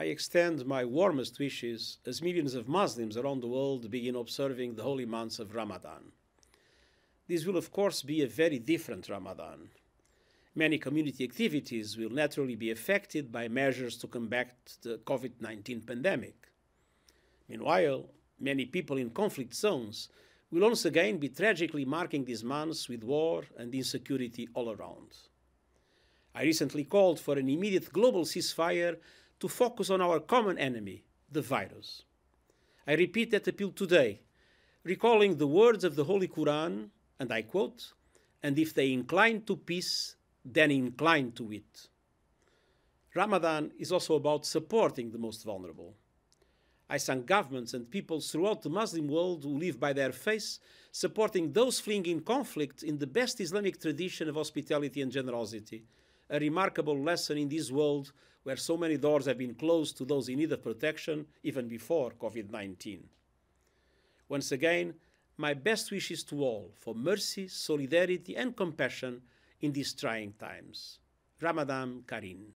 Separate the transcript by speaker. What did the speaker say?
Speaker 1: I extend my warmest wishes as millions of Muslims around the world begin observing the holy months of Ramadan. This will, of course, be a very different Ramadan. Many community activities will naturally be affected by measures to combat the COVID 19 pandemic. Meanwhile, many people in conflict zones will once again be tragically marking these months with war and insecurity all around. I recently called for an immediate global ceasefire to focus on our common enemy, the virus. I repeat that appeal today, recalling the words of the Holy Quran, and I quote, and if they incline to peace, then incline to it. Ramadan is also about supporting the most vulnerable. I thank governments and peoples throughout the Muslim world who live by their faith, supporting those fleeing in conflict in the best Islamic tradition of hospitality and generosity, a remarkable lesson in this world where so many doors have been closed to those in need of protection even before COVID 19. Once again, my best wishes to all for mercy, solidarity, and compassion in these trying times. Ramadan Karim.